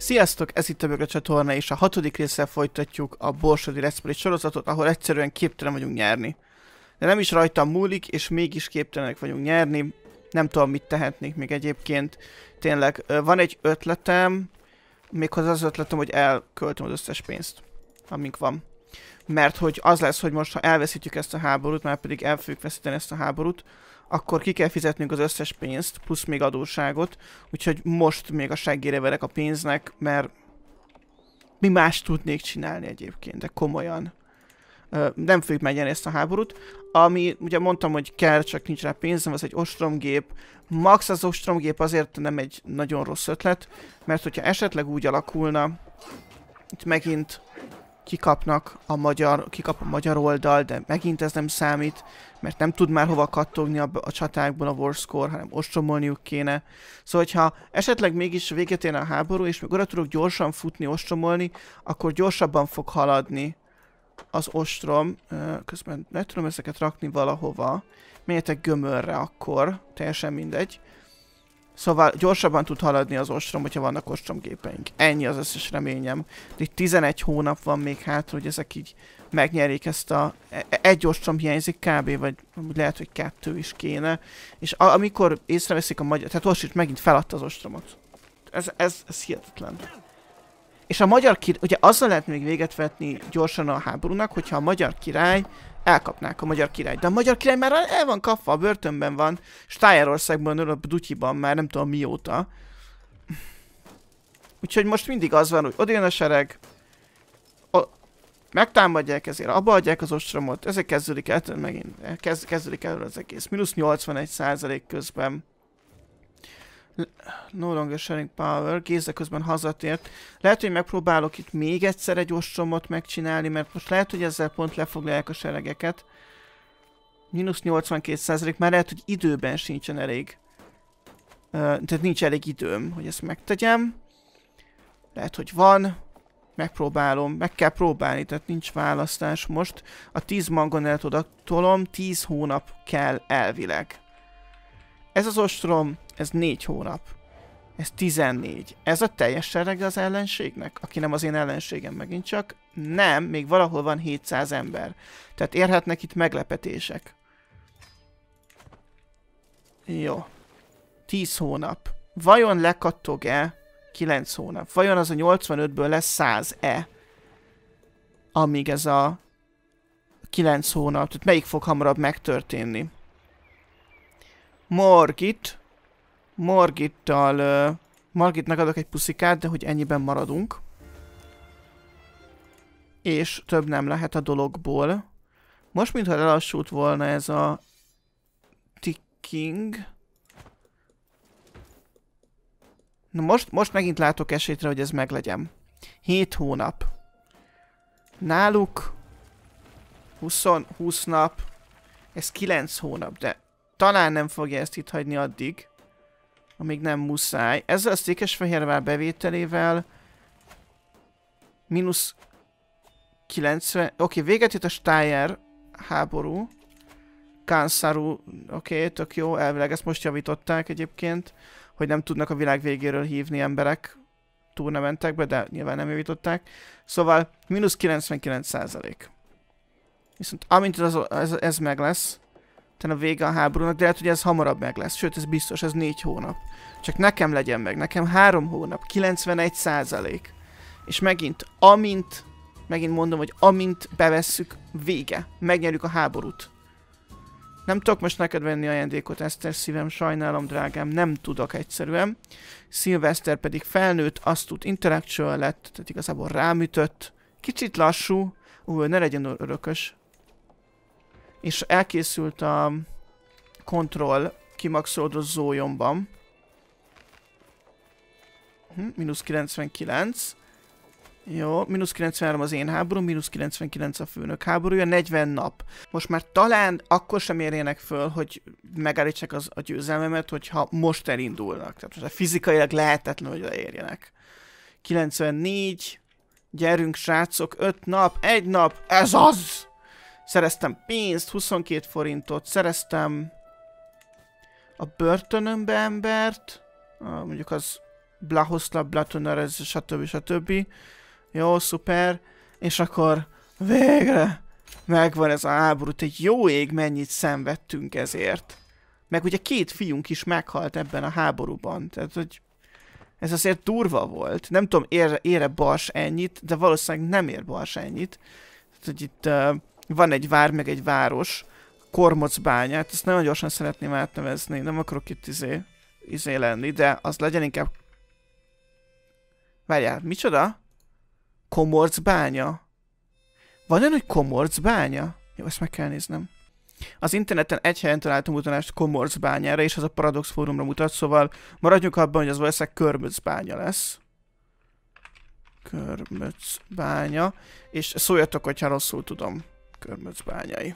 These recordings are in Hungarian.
Sziasztok, ez itt a Bögre csatorna, és a hatodik része folytatjuk a Borsodi Reszpoli sorozatot, ahol egyszerűen képtelen vagyunk nyerni. De nem is rajta múlik, és mégis képtelenek vagyunk nyerni. Nem tudom, mit tehetnék még egyébként. Tényleg, van egy ötletem, méghozzá az ötletem, hogy elköltöm az összes pénzt, amink van. Mert hogy az lesz, hogy most ha elveszítjük ezt a háborút, már pedig el fogjuk veszíteni ezt a háborút, akkor ki kell fizetnünk az összes pénzt, plusz még adóságot, úgyhogy most még a seggére verek a pénznek, mert mi más tudnék csinálni egyébként, de komolyan. Ö, nem fogjuk megnyerni ezt a háborút. Ami, ugye mondtam, hogy kell, csak nincs rá pénzem, az egy ostromgép. Max az ostromgép azért nem egy nagyon rossz ötlet, mert hogyha esetleg úgy alakulna, itt megint kikapnak a magyar, kikap a magyar oldal, de megint ez nem számít, mert nem tud már hova kattogni a, a csatákból a warscore, hanem ostromolniuk kéne. Szóval, hogyha esetleg mégis véget ér a háború, és még oda tudok gyorsan futni, ostromolni, akkor gyorsabban fog haladni az ostrom. Közben nem tudom ezeket rakni valahova. Menjetek gömörre akkor, teljesen mindegy. Szóval gyorsabban tud haladni az ostrom, hogyha vannak ostromgépeink. Ennyi az összes reményem. De itt 11 hónap van még hátra, hogy ezek így megnyerik ezt a... Egy ostrom hiányzik kb, vagy lehet, hogy kettő is kéne. És a, amikor észreveszik a magyar... Tehát Orsics megint feladta az ostromot. Ez, ez, ez hihetetlen. És a magyar király... Ugye azzal lehet még véget vetni gyorsan a háborúnak, hogyha a magyar király elkapnák a magyar király. De a magyar király már el van kapva, a börtönben van. Stájerországban ül a dutyiban már nem tudom mióta. Úgyhogy most mindig az van, hogy odajön a sereg, o megtámadják ezért, abba adják az ostromot, ezek kezdődik el, megint kezd, kezdődik el az egész. Minusz 81 százalék közben. No longer sharing power. Géza közben hazatért. Lehet, hogy megpróbálok itt még egyszer egy ostromot megcsinálni, mert most lehet, hogy ezzel pont lefoglalják a seregeket. Minusz 82 már lehet, hogy időben sincsen elég. Uh, tehát nincs elég időm, hogy ezt megtegyem. Lehet, hogy van. Megpróbálom, meg kell próbálni, tehát nincs választás most. A 10 mangonelt tudok tolom, 10 hónap kell elvileg. Ez az ostrom ez 4 hónap. Ez 14. Ez a teljes serege az ellenségnek? Aki nem az én ellenségem megint csak. Nem, még valahol van 700 ember. Tehát érhetnek itt meglepetések. Jó. 10 hónap. Vajon lekattog-e 9 hónap? Vajon az a 85-ből lesz 100-e? Amíg ez a 9 hónap. Tehát melyik fog hamarabb megtörténni? Morgit Margittal... Margitnak adok egy puszikát, de hogy ennyiben maradunk. És több nem lehet a dologból. Most, mintha lelassult volna ez a ticking. Na most, most megint látok esélyre, hogy ez meglegyem. 7 hónap. Náluk 20, 20 nap. Ez 9 hónap, de talán nem fogja ezt itt hagyni addig amíg nem muszáj. Ezzel a Székesfehérvár bevételével mínusz 90... Oké, okay, véget jött a Steyer háború. Kansaru, oké, okay, tök jó, elvileg ezt most javították egyébként, hogy nem tudnak a világ végéről hívni emberek turnementekbe, de nyilván nem javították. Szóval, mínusz 99 százalék. Viszont amint ez, ez, ez meg lesz, utána vége a háborúnak, de lehet, hogy ez hamarabb meg lesz. Sőt, ez biztos, ez négy hónap. Csak nekem legyen meg, nekem három hónap, 91 százalék. És megint, amint, megint mondom, hogy amint bevesszük, vége. Megnyerjük a háborút. Nem tudok most neked venni ajándékot, Eszter szívem, sajnálom, drágám, nem tudok egyszerűen. Szilveszter pedig felnőtt, azt tud intellectual lett, tehát igazából rámütött. Kicsit lassú, ú, ne legyen örökös, és elkészült a kontroll kimaxolódó zójomban. Hm, 99. Jó, mínusz 93 az én háború, mínusz 99 a főnök háborúja, 40 nap. Most már talán akkor sem érjenek föl, hogy megállítsák az, a győzelmemet, hogyha most elindulnak. Tehát most fizikailag lehetetlen, hogy leérjenek. 94, gyerünk srácok, 5 nap, 1 nap, ez az! Szereztem pénzt, 22 forintot, szereztem a börtönömbe embert, mondjuk az Blahoszlav Blatoner, ez stb. stb. Jó, szuper. És akkor végre megvan ez a háború, egy jó ég mennyit szenvedtünk ezért. Meg ugye két fiunk is meghalt ebben a háborúban, tehát hogy ez azért durva volt. Nem tudom, ér, ére Bars ennyit, de valószínűleg nem ér Bars ennyit. Tehát, hogy itt uh, van egy vár, meg egy város, Kormocbányát, ezt nagyon gyorsan szeretném átnevezni, nem akarok itt izé, izé lenni, de az legyen inkább... Várjál, micsoda? Komorcbánya? Van olyan, hogy komorcbánya? Jó, ezt meg kell néznem. Az interneten egy helyen találtam utalást Komorcbányára, és az a Paradox fórumra mutat, szóval maradjunk abban, hogy az valószínűleg Körmöcbánya lesz. Körmöcbánya. És szóljatok, hogyha rosszul tudom bányai.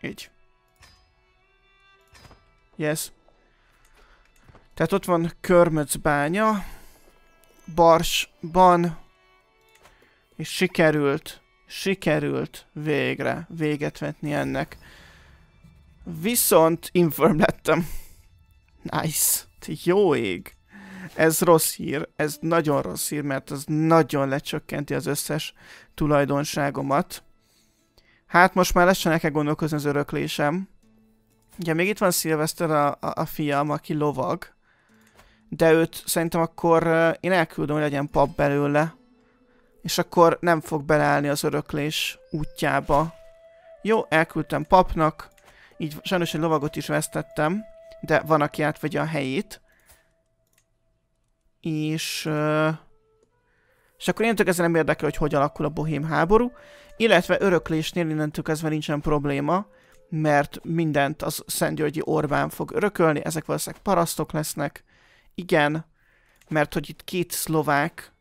Így. Yes. Tehát ott van bánya. Barsban. És sikerült, sikerült végre véget vetni ennek. Viszont infirm lettem. Nice. Jó ég. Ez rossz hír, ez nagyon rossz hír, mert az nagyon lecsökkenti az összes tulajdonságomat. Hát most már lesz nekem gondolkozni az öröklésem. Ugye még itt van Szilveszter a, a, a fiam, aki lovag. De őt szerintem akkor én elküldöm, hogy legyen pap belőle. És akkor nem fog beleállni az öröklés útjába. Jó, elküldtem papnak. Így sajnos egy lovagot is vesztettem. De van, aki átvegye a helyét. És... Uh, és akkor én ezzel nem érdekel, hogy hogy alakul a bohém háború. Illetve öröklésnél innentől kezdve nincsen probléma, mert mindent az Szentgyörgyi Orbán fog örökölni, ezek valószínűleg parasztok lesznek. Igen, mert hogy itt két szlovák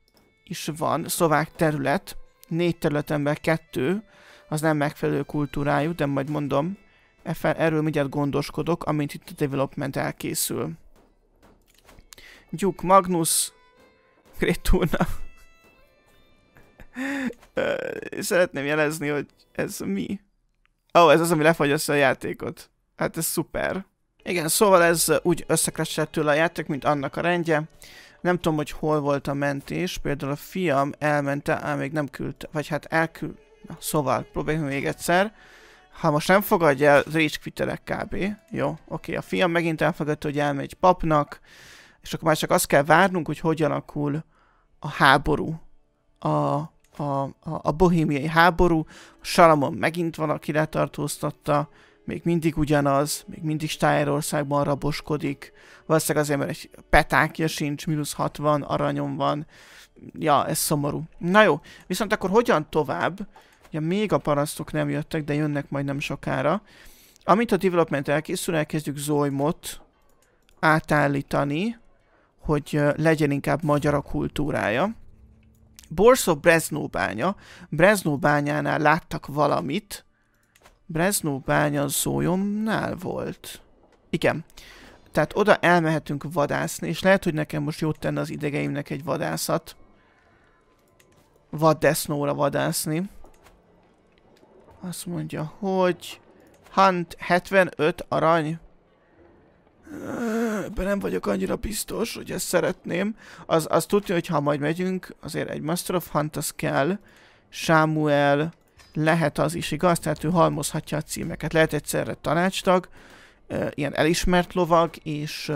is van, szlovák terület, négy területemben kettő, az nem megfelelő kultúrájú, de majd mondom, e erről mindjárt gondoskodok, amint itt a development elkészül. Gyuk Magnus, Great Szeretném jelezni, hogy ez mi. Ó, oh, ez az, ami lefagyasztja a játékot. Hát ez szuper. Igen, szóval ez úgy összekresett tőle a játék, mint annak a rendje. Nem tudom, hogy hol volt a mentés, például a fiam elmente, ám még nem küldte, vagy hát elküld... Na, szóval, próbáljunk még egyszer. Ha most nem fogadja el, récskvitelek kb. Jó, oké, a fiam megint elfogadta, hogy elmegy papnak, és akkor már csak azt kell várnunk, hogy hogy alakul a háború a a, a, a bohémiai háború, Salamon megint valaki letartóztatta, még mindig ugyanaz, még mindig Stájerországban raboskodik, valószínűleg azért, mert egy petákja sincs, mínusz 60, aranyom van, ja, ez szomorú. Na jó, viszont akkor hogyan tovább? Ja még a parasztok nem jöttek, de jönnek majd nem sokára. Amint a development elkészül, elkezdjük Zoimot átállítani, hogy legyen inkább magyar a kultúrája. Borszó Breznó bánya. Breznó bányánál láttak valamit. Breznó bánya Zójomnál volt. Igen. Tehát oda elmehetünk vadászni, és lehet, hogy nekem most jót tenne az idegeimnek egy vadászat. Vaddesznóra vadászni. Azt mondja, hogy Hunt 75 arany ebben nem vagyok annyira biztos, hogy ezt szeretném. Az, az tudja, hogy ha majd megyünk, azért egy Master of Hunt az kell. Samuel lehet az is igaz, tehát ő halmozhatja a címeket. Lehet egyszerre tanácstag, ilyen elismert lovag, és,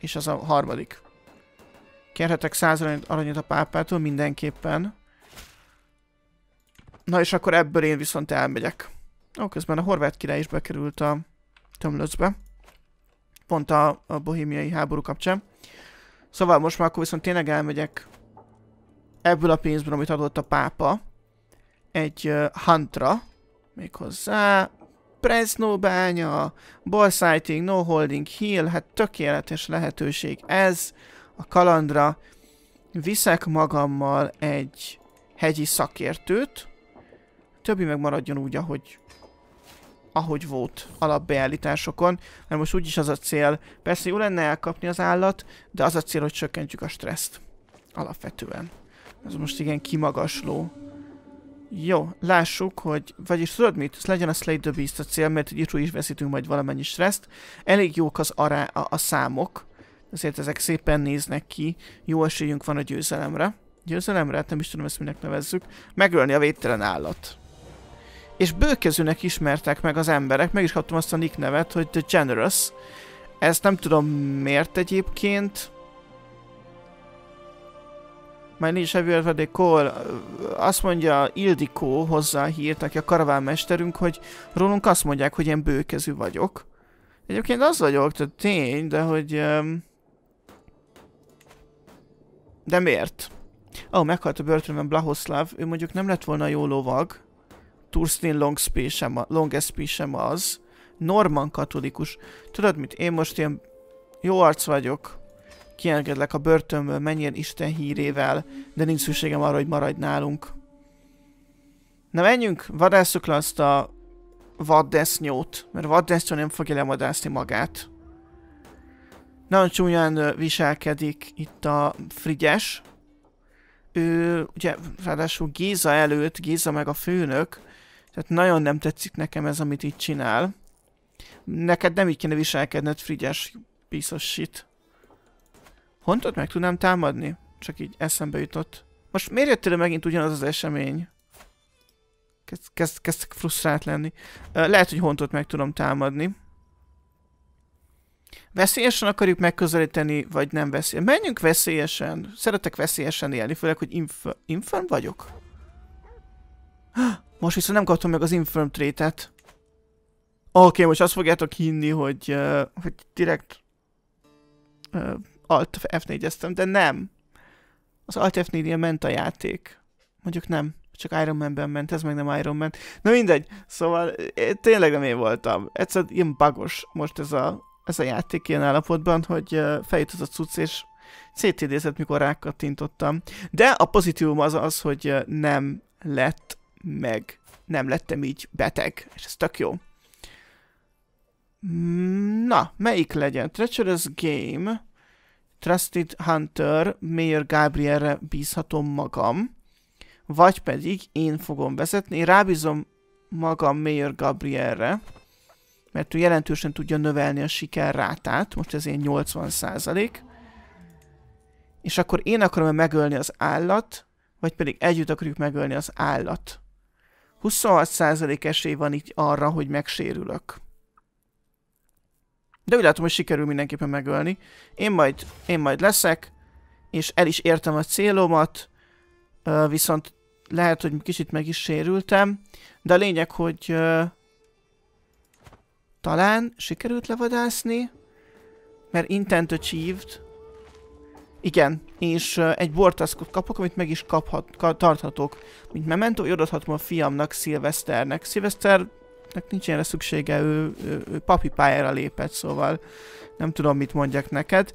és az a harmadik. Kérhetek 100 aranyat a pápától mindenképpen. Na és akkor ebből én viszont elmegyek. Ó, közben a horvát király is bekerült a tömlöcbe pont a, a bohémiai háború kapcsán. Szóval most már akkor viszont tényleg elmegyek ebből a pénzből, amit adott a pápa, egy uh, huntra, méghozzá Presno bánya, ball sighting, no holding, heal, hát tökéletes lehetőség ez a kalandra. Viszek magammal egy hegyi szakértőt, többi meg maradjon úgy, ahogy ahogy volt alapbeállításokon, mert most úgyis az a cél, persze jó lenne elkapni az állat, de az a cél, hogy csökkentjük a stresszt. Alapvetően. Ez most igen kimagasló. Jó, lássuk, hogy, vagyis tudod mit, ez legyen a Slay the Beast a cél, mert így is veszítünk majd valamennyi stresszt. Elég jók az ará, a, a számok, ezért ezek szépen néznek ki, jó esélyünk van a győzelemre. Győzelemre? Hát nem is tudom ezt minek nevezzük. Megölni a védtelen állat és bőkezűnek ismertek meg az emberek, meg is kaptam azt a nick nevet, hogy The Generous. Ezt nem tudom miért egyébként. My nincs everywhere call. Azt mondja Ildikó hozzá hírt, aki a karavánmesterünk, hogy rólunk azt mondják, hogy én bőkezű vagyok. Egyébként az vagyok, tehát tény, de hogy... De miért? Ó, oh, meghalt a börtönben Blahoslav. ő mondjuk nem lett volna jó lovag. Turslin Longspear sem, az. Norman katolikus. Tudod mit, én most ilyen jó arc vagyok. Kiengedlek a börtönből, menjél Isten hírével, de nincs szükségem arra, hogy maradj nálunk. Na menjünk, vadászok le azt a vaddesznyót, mert vaddesznyó nem fogja lemadászni magát. Nagyon csúnyán viselkedik itt a Frigyes. Ő ugye ráadásul Géza előtt, Géza meg a főnök, tehát nagyon nem tetszik nekem ez, amit itt csinál. Neked nem így kéne viselkedned, frigyes piece shit. Hontot meg tudnám támadni? Csak így eszembe jutott. Most miért jött elő megint ugyanaz az esemény? Kezd, kezd, kezd frusztrált lenni. Lehet, hogy hontot meg tudom támadni. Veszélyesen akarjuk megközelíteni, vagy nem veszélyesen? Menjünk veszélyesen. Szeretek veszélyesen élni, főleg, hogy inf infern vagyok. Most viszont nem kaptam meg az infirm et Oké, okay, most azt fogjátok hinni, hogy, uh, hogy direkt uh, Alt F4-eztem, de nem. Az Alt F4-nél ment a játék. Mondjuk nem, csak Iron Man-ben ment, ez meg nem Iron Man. Na mindegy, szóval tényleg nem én voltam. Egyszerűen ilyen bagos most ez a, ez a játék ilyen állapotban, hogy uh, az a cucc, és szétidézett, mikor rákattintottam. De a pozitívum az az, hogy nem lett meg nem lettem így beteg, és ez tök jó. Na, melyik legyen? Treacherous Game, Trusted Hunter, Mayor Gabrielre bízhatom magam, vagy pedig én fogom vezetni, én rábízom magam Mayor Gabrielre, mert ő jelentősen tudja növelni a sikerrátát, most ez én 80 százalék, és akkor én akarom -e megölni az állat, vagy pedig együtt akarjuk megölni az állat. 26% esély van itt arra, hogy megsérülök. De úgy látom, hogy sikerül mindenképpen megölni. Én majd, én majd leszek, és el is értem a célomat, viszont lehet, hogy kicsit meg is sérültem, de a lényeg, hogy talán sikerült levadászni, mert intent achieved, igen, és uh, egy bortaszkot kapok, amit meg is kaphat, ka tarthatok. Mint memento, adhatom a fiamnak, Szilveszternek. Szilveszternek nincs ilyenre szüksége, ő, ő, ő papi pályára lépett, szóval nem tudom, mit mondjak neked.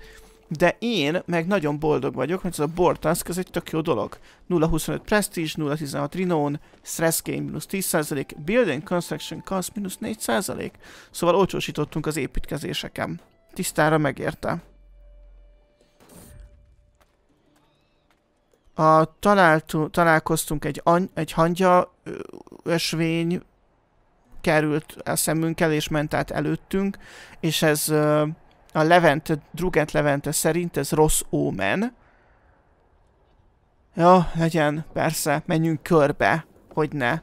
De én meg nagyon boldog vagyok, mert ez a bortaszk, ez egy tök jó dolog. 0.25 Prestige, 0.16 Renown, Stress Gain minusz 10%, Building Construction Cost minusz 4%. Szóval olcsósítottunk az építkezéseken. Tisztára megérte. a, találtu, találkoztunk egy, any, egy hangya ösvény került a szemünkkel és ment át előttünk, és ez a Levente, Drugent Levente szerint ez rossz ómen. Ja, legyen, persze, menjünk körbe, hogy ne.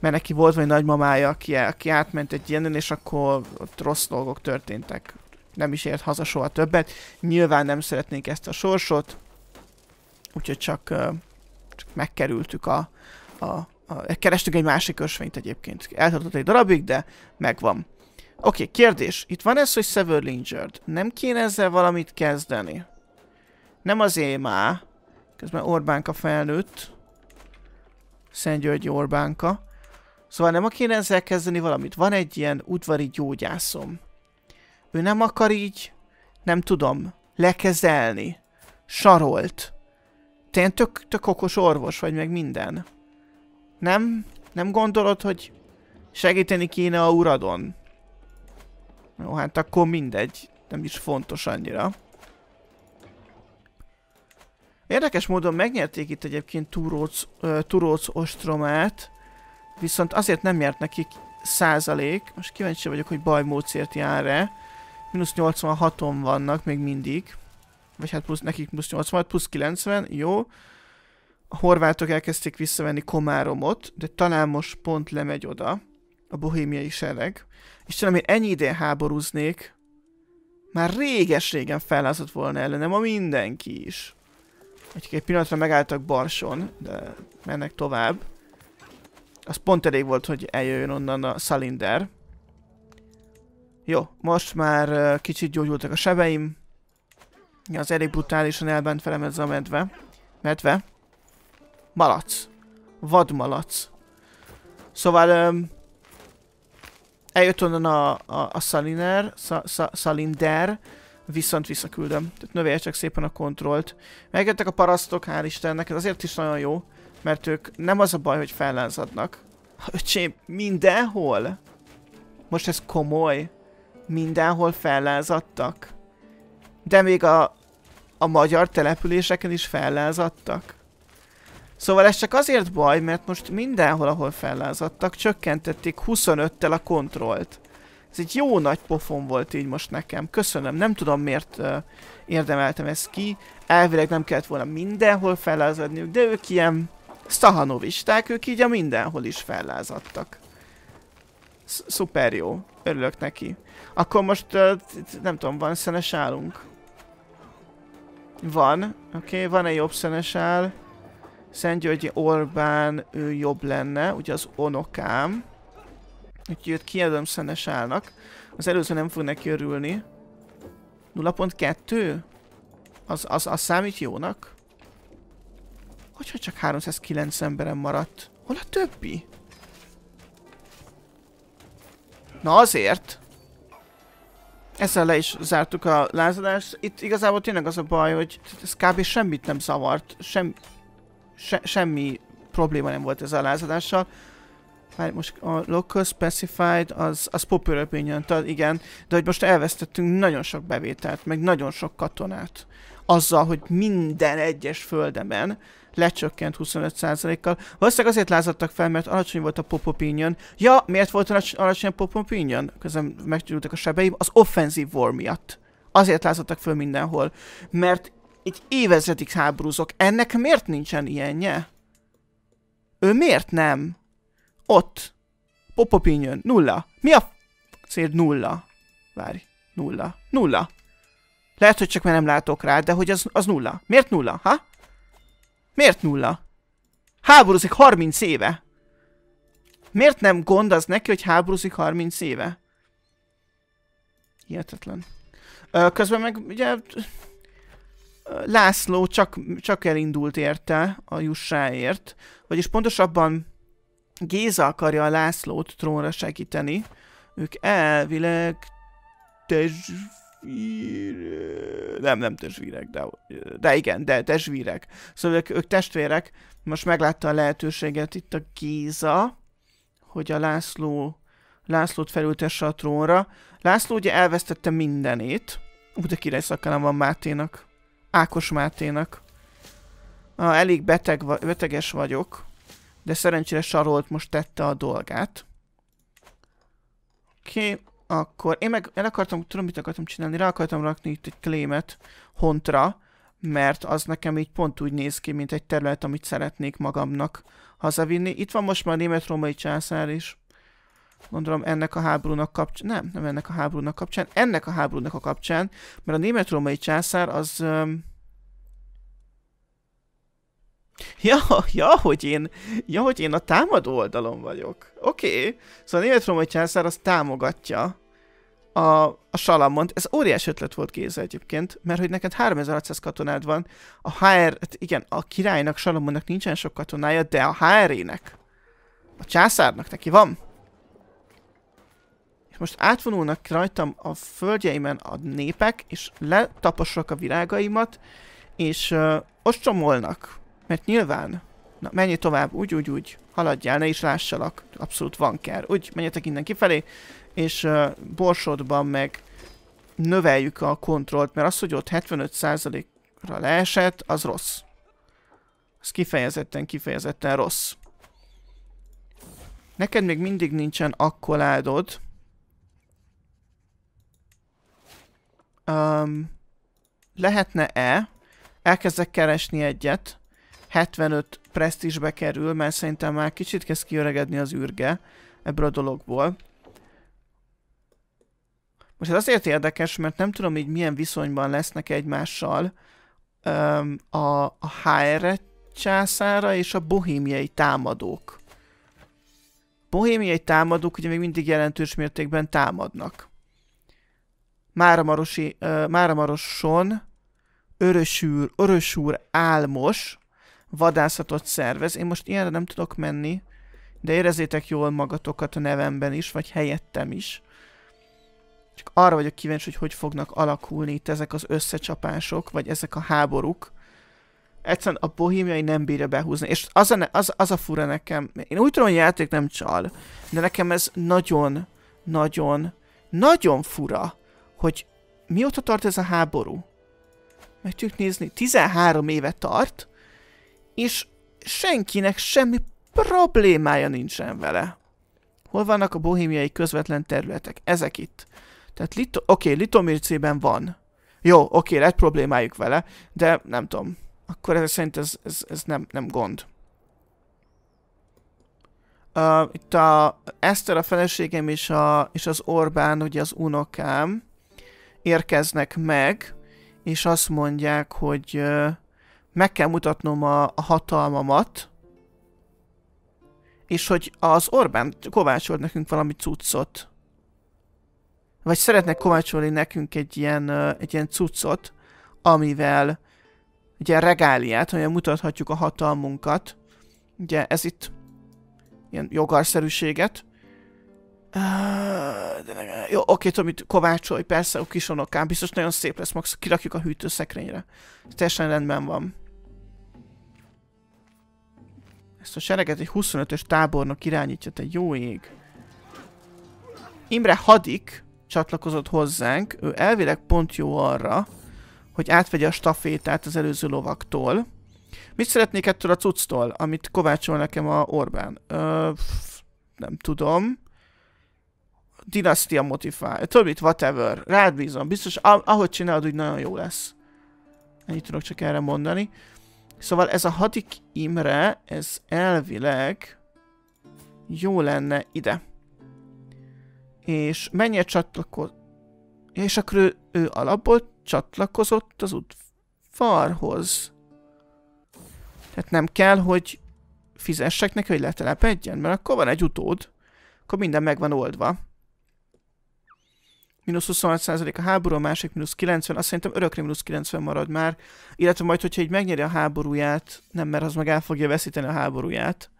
Mert neki volt vagy nagymamája, aki, aki átment egy ilyen, és akkor ott rossz dolgok történtek. Nem is ért haza soha többet. Nyilván nem szeretnénk ezt a sorsot, Úgyhogy csak, csak megkerültük a, a, a... Kerestünk egy másik ösvényt egyébként. Eltartott egy darabig, de megvan. Oké, okay, kérdés. Itt van ez, hogy Sever Lingered. Nem kéne ezzel valamit kezdeni? Nem az má? Közben Orbánka felnőtt. Szent Györgyi Orbánka. Szóval nem kéne ezzel kezdeni valamit. Van egy ilyen udvari gyógyászom. Ő nem akar így, nem tudom, lekezelni. Sarolt. Te tök, tök okos orvos vagy meg minden. Nem? Nem gondolod, hogy segíteni kéne a uradon? Jó, hát akkor mindegy. Nem is fontos annyira. Érdekes módon megnyerték itt egyébként Turóc, uh, Turóc ostromát, viszont azért nem járt nekik százalék. Most kíváncsi vagyok, hogy bajmódszért jár-e. Minusz 86-on vannak még mindig vagy hát plusz, nekik plusz 80, plusz 90, jó. A horvátok elkezdték visszavenni Komáromot, de talán most pont lemegy oda a bohémiai sereg. És tudom, én ennyi idén háborúznék, már réges-régen fellázott volna ellenem a mindenki is. Egyik egy pillanatra megálltak Barson, de mennek tovább. Az pont elég volt, hogy eljöjjön onnan a salinder, Jó, most már kicsit gyógyultak a sebeim. Igen, az elég brutálisan elbent felem ez a medve. Medve. Malac. Vadmalac. Szóval... Um, eljött onnan a, a, a Saliner, sa, sa, Salinder, viszont visszaküldöm. Tehát növelje csak szépen a kontrollt. Megjöttek a parasztok, hál' Istennek, ez azért is nagyon jó, mert ők nem az a baj, hogy fellázadnak. Öcsém, mindenhol? Most ez komoly. Mindenhol fellázadtak. De még a a magyar településeken is fellázadtak? Szóval ez csak azért baj, mert most mindenhol, ahol fellázadtak, csökkentették 25-tel a kontrollt. Ez egy jó nagy pofon volt így most nekem. Köszönöm, nem tudom miért uh, érdemeltem ezt ki. Elvileg nem kellett volna mindenhol fellázadniuk, de ők ilyen szahanovisták, ők így a mindenhol is fellázadtak. Szuper jó, örülök neki. Akkor most uh, nem tudom, van szenes állunk. Van. Oké, okay, van egy jobb ál. Szent Györgyi Orbán, ő jobb lenne, ugye az onokám. Úgyhogy őt kijelölöm szenes Az előző nem fog neki örülni. 0.2? Az, az, az számít jónak? Hogyha csak 309 emberem maradt. Hol a többi? Na azért ezzel le is zártuk a lázadást. Itt igazából tényleg az a baj, hogy ez kb. semmit nem zavart, sem, se, semmi probléma nem volt ezzel a lázadással. Már most a local specified az, az popular opinion igen, de hogy most elvesztettünk nagyon sok bevételt, meg nagyon sok katonát. Azzal, hogy minden egyes földemen lecsökkent 25%-kal. Valószínűleg azért lázadtak fel, mert alacsony volt a pop opinion. Ja, miért volt alacsony a pop opinion? Közben megtudultak a sebeim. Az offenzív war miatt. Azért lázadtak föl mindenhol. Mert egy évezredig háborúzok. Ennek miért nincsen ilyenje? Ő miért nem? Ott. Pop opinion. Nulla. Mi a Szerint Nulla. Várj. Nulla. Nulla. Lehet, hogy csak már nem látok rá, de hogy az, az nulla. Miért nulla, ha? Miért nulla? Háborúzik 30 éve. Miért nem gond az neki, hogy háborúzik 30 éve? Hihetetlen. Ö, közben meg ugye... László csak, csak elindult érte a Jussáért, vagyis pontosabban Géza akarja a Lászlót trónra segíteni. Ők elvileg... Tezs... Nem, nem testvérek, de, de igen, de testvérek. Szóval ők, ők testvérek. Most meglátta a lehetőséget itt a Géza, hogy a László, Lászlót felültesse a trónra. László ugye elvesztette mindenét. Úgy de király szakállam van Máténak. Ákos Máténak. A, elég beteg, beteges vagyok. De szerencsére Sarolt most tette a dolgát. Oké. Okay. Akkor én meg el akartam, tudom mit akartam csinálni, rá akartam rakni itt egy klémet hontra, mert az nekem így pont úgy néz ki, mint egy terület, amit szeretnék magamnak hazavinni. Itt van most már a német-római császár is. Gondolom ennek a háborúnak kapcsán, nem, nem ennek a háborúnak kapcsán, ennek a háborúnak a kapcsán, mert a német-római császár az... Um... Ja, ja, hogy én, ja, hogy én a támadó oldalon vagyok. Oké, okay. szóval a német-római császár az támogatja a, a Salamont. Ez óriás ötlet volt Géza egyébként, mert hogy neked 3600 katonád van, a HR, hát igen, a királynak, Salamonnak nincsen sok katonája, de a HR-ének, a császárnak neki van. És most átvonulnak rajtam a földjeimen a népek, és letaposak a virágaimat, és uh, ostromolnak, mert nyilván, na menj tovább, úgy, úgy, úgy, haladjál, ne is lássalak, abszolút van kell, úgy, menjetek innen kifelé, és uh, borsodban meg növeljük a kontrollt, mert az, hogy ott 75%-ra leesett, az rossz. Az kifejezetten, kifejezetten rossz. Neked még mindig nincsen akkoládod. Um, Lehetne-e? Elkezdek keresni egyet. 75 presztízsbe kerül, mert szerintem már kicsit kezd kiöregedni az űrge ebből a dologból. Most ez azért érdekes, mert nem tudom így milyen viszonyban lesznek egymással öm, a, a HR császára és a bohémiai támadók. Bohémiai támadók ugye még mindig jelentős mértékben támadnak. Máramarosi, ö, Máramaroson Örösúr, Örösúr álmos vadászatot szervez. Én most ilyenre nem tudok menni, de érezzétek jól magatokat a nevemben is, vagy helyettem is. Csak arra vagyok kíváncsi, hogy hogy fognak alakulni itt ezek az összecsapások, vagy ezek a háborúk. Egyszerűen a bohémiai nem bírja behúzni, és az a, ne, az, az a fura nekem. Én úgy tudom, hogy a játék nem csal, de nekem ez nagyon, nagyon, nagyon fura, hogy mióta tart ez a háború? Meg tudjuk nézni, 13 éve tart, és senkinek semmi problémája nincsen vele. Hol vannak a bohémiai közvetlen területek? Ezek itt. Tehát, Lito- oké, okay, Litomircében van. Jó, oké, okay, lett problémájuk vele, de nem tudom. Akkor ez szerint ez, ez, ez nem, nem gond. Uh, itt a Eszter, a feleségem és, a, és az Orbán, ugye az unokám érkeznek meg, és azt mondják, hogy uh, meg kell mutatnom a, a hatalmamat, és hogy az Orbán kovácsolt nekünk valami cuccot vagy szeretnek kovácsolni nekünk egy ilyen, egy ilyen cuccot, amivel egy ilyen regáliát, hogy mutathatjuk a hatalmunkat. Ugye ez itt ilyen jogarszerűséget. nem, jó, oké, tudom, hogy kovácsolj, persze, a kisonokám, biztos nagyon szép lesz, max kirakjuk a hűtőszekrényre. Ez teljesen rendben van. Ezt a sereget egy 25-ös tábornok irányítja, te jó ég. Imre Hadik csatlakozott hozzánk, ő elvileg pont jó arra, hogy átvegye a stafétát az előző lovaktól. Mit szeretnék ettől a cucctól, amit kovácsol nekem a Orbán? Ö, nem tudom. Dinasztia Modify, több mint whatever, rád bízom, biztos ahogy csinálod, úgy nagyon jó lesz. Ennyit tudok csak erre mondani. Szóval ez a hadik Imre, ez elvileg jó lenne ide és mennyire csatlakoz... És akkor ő, ő alapból csatlakozott az udvarhoz. Tehát nem kell, hogy fizessek neki, hogy letelepedjen, mert akkor van egy utód, akkor minden meg van oldva. Minusz 26% a háború, a másik minusz 90, azt szerintem örökre minusz 90 marad már, illetve majd, hogyha így megnyeri a háborúját, nem, mert az meg el fogja veszíteni a háborúját,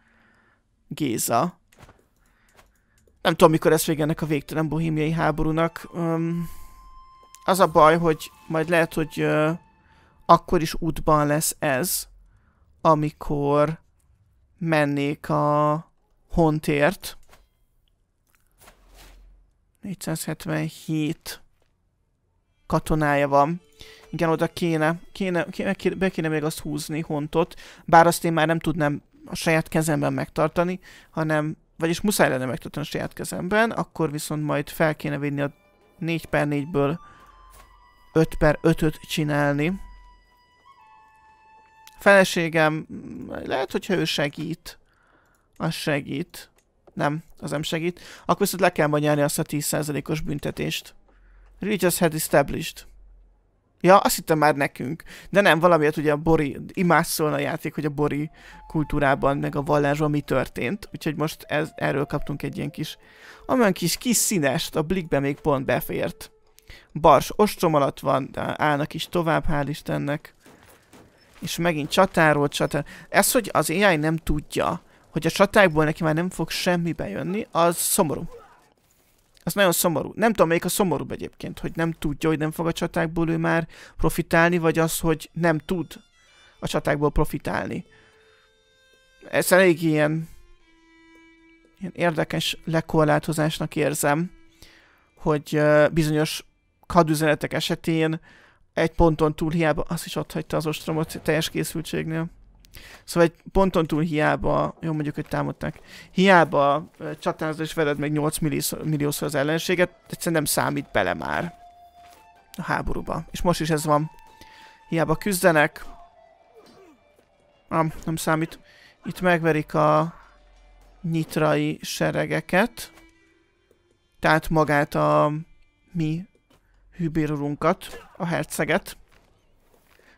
Géza, nem tudom, mikor ez vége ennek a végtelen bohémiai háborúnak. Um, az a baj, hogy majd lehet, hogy uh, akkor is útban lesz ez, amikor mennék a hontért. 477 katonája van. Igen, oda kéne, kéne, kéne, kéne, be kéne még azt húzni hontot, bár azt én már nem tudnám a saját kezemben megtartani, hanem vagyis muszáj lenne megtartani a saját kezemben, akkor viszont majd fel kéne vinni a 4 per 4-ből 5 per 5-öt csinálni. Feleségem, lehet, hogyha ő segít, az segít. Nem, az nem segít. Akkor viszont le kell majd nyerni azt a 10%-os büntetést. Regis had established. Ja, azt hittem már nekünk. De nem, valamiért ugye a Bori, imásszolna a játék, hogy a Bori kultúrában, meg a vallásban mi történt. Úgyhogy most ez, erről kaptunk egy ilyen kis, amilyen kis, kis színest, a blikbe még pont befért. Bars ostrom alatt van, állnak is tovább, hál' Istennek. És megint csatáról csatár. Ez, hogy az AI nem tudja, hogy a csatákból neki már nem fog semmi bejönni, az szomorú az nagyon szomorú. Nem tudom, melyik a szomorúbb egyébként, hogy nem tudja, hogy nem fog a csatákból ő már profitálni, vagy az, hogy nem tud a csatákból profitálni. Ez elég ilyen, ilyen érdekes lekorlátozásnak érzem, hogy bizonyos kadüzenetek esetén egy ponton túl hiába az is adhagyta az ostromot teljes készültségnél. Szóval egy ponton túl hiába, jó mondjuk, hogy támadták, hiába csatázod és vered meg 8 milliószor az ellenséget, egyszerűen nem számít bele már a háborúba. És most is ez van. Hiába küzdenek, nem, nem számít. Itt megverik a nyitrai seregeket. Tehát magát a mi hűbérurunkat, a herceget.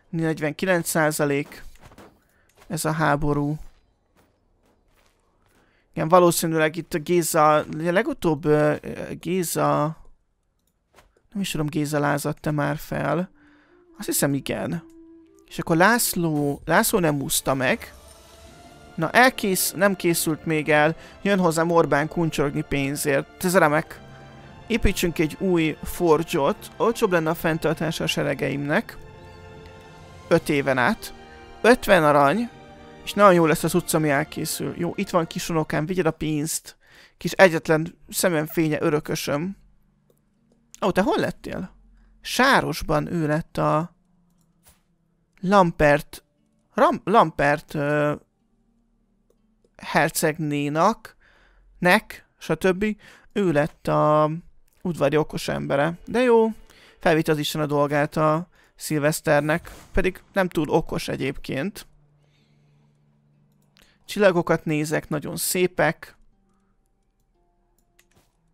49 százalék ez a háború. Igen, valószínűleg itt a Géza, a legutóbb uh, Géza, nem is tudom, Géza lázadt-e már fel. Azt hiszem igen. És akkor László, László nem úszta meg. Na, elkész, nem készült még el, jön hozzám Orbán kuncsorogni pénzért. Ez remek. Építsünk egy új forgyot, olcsóbb lenne a fenntartása a seregeimnek. 5 éven át. 50 arany, és nagyon jó lesz az utca, ami elkészül. Jó, itt van kis unokám, vigyed a pénzt. Kis egyetlen szememfénye örökösöm. Ó, te hol lettél? Sárosban ő lett a... Lampert... Ram, Lampert... Ö, hercegnénak... Nek, stb. Ő lett a udvari okos embere. De jó, felvitt az Isten a dolgát a Szilveszternek, pedig nem túl okos egyébként. Csillagokat nézek, nagyon szépek.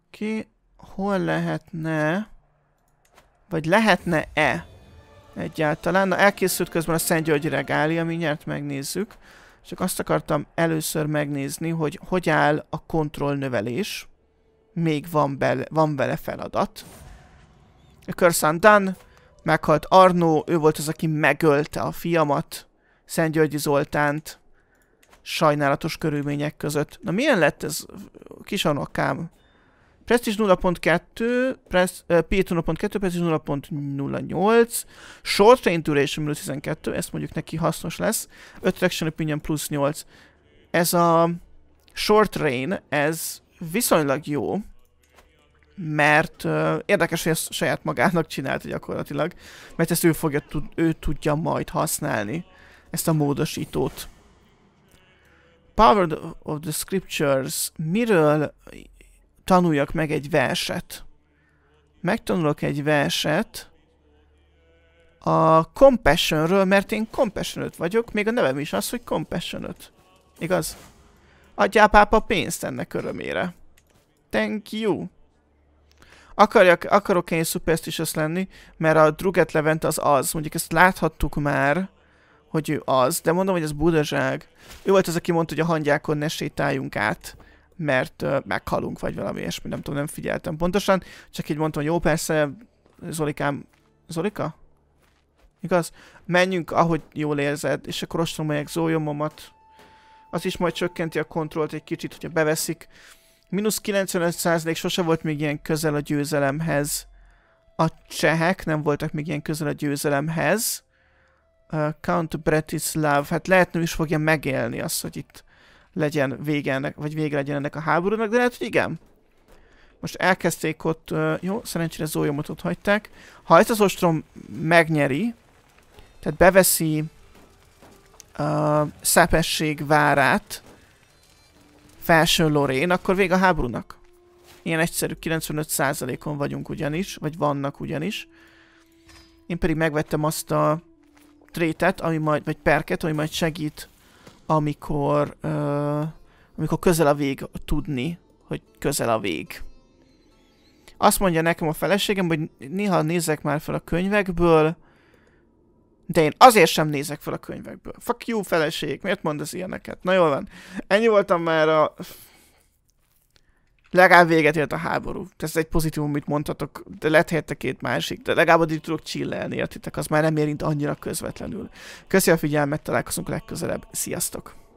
Ki, hol lehetne, vagy lehetne-e egyáltalán? Na, elkészült közben a Szent György regália, mindjárt megnézzük. Csak azt akartam először megnézni, hogy hogy áll a kontroll növelés. Még van, bele, van vele feladat. A Körszán Dan, meghalt Arnó, ő volt az, aki megölte a fiamat, Szent Györgyi Zoltánt sajnálatos körülmények között. Na milyen lett ez kis anakám? Prestige 0.2, Pres, uh, 0.2, Prestige 0.08, Short Range Duration 12, ezt mondjuk neki hasznos lesz, 5 Traction Opinion plusz 8. Ez a Short Range, ez viszonylag jó, mert uh, érdekes, hogy ezt saját magának csinálta gyakorlatilag, mert ezt ő fogja, tud, ő tudja majd használni, ezt a módosítót. Power of the Scriptures, miről tanuljak meg egy verset? Megtanulok egy verset a Compassionről, mert én compassionöt vagyok, még a nevem is az, hogy compassionöt. Igaz? Adjál pápa pénzt ennek örömére. Thank you. Akarjak, akarok én szuperstitious lenni, mert a Druget Levent az az. Mondjuk ezt láthattuk már hogy ő az, de mondom, hogy ez budaság. Ő volt az, aki mondta, hogy a hangyákon ne sétáljunk át, mert uh, meghalunk, vagy valami ilyesmi, nem tudom, nem figyeltem pontosan. Csak így mondtam, hogy jó, persze, Zolikám... Zolika? Igaz? Menjünk, ahogy jól érzed, és akkor ostromolják zólyomomat. Az is majd csökkenti a kontrollt egy kicsit, hogyha beveszik. Minusz 95% sose volt még ilyen közel a győzelemhez. A csehek nem voltak még ilyen közel a győzelemhez uh, Count Bratislav, hát lehet nem is fogja megélni azt, hogy itt legyen vége ennek, vagy vége legyen ennek a háborúnak, de lehet, hogy igen. Most elkezdték ott, uh, jó, szerencsére Zólyomot ott hagyták. Ha ezt az ostrom megnyeri, tehát beveszi uh, Szepesség várát, felső Lorén, akkor vége a háborúnak. Ilyen egyszerű, 95%-on vagyunk ugyanis, vagy vannak ugyanis. Én pedig megvettem azt a trétet, ami majd, vagy perket, ami majd segít, amikor, uh, amikor közel a vég tudni, hogy közel a vég. Azt mondja nekem a feleségem, hogy néha nézek már fel a könyvekből, de én azért sem nézek fel a könyvekből. Fuck you, feleség, miért mondasz ilyeneket? Na jól van. Ennyi voltam már a legalább véget ért a háború. Ez egy pozitív, amit mondhatok, de lehet helyette két másik, de legalább addig tudok csillelni, értitek, az már nem érint annyira közvetlenül. Köszi a figyelmet, találkozunk legközelebb. Sziasztok!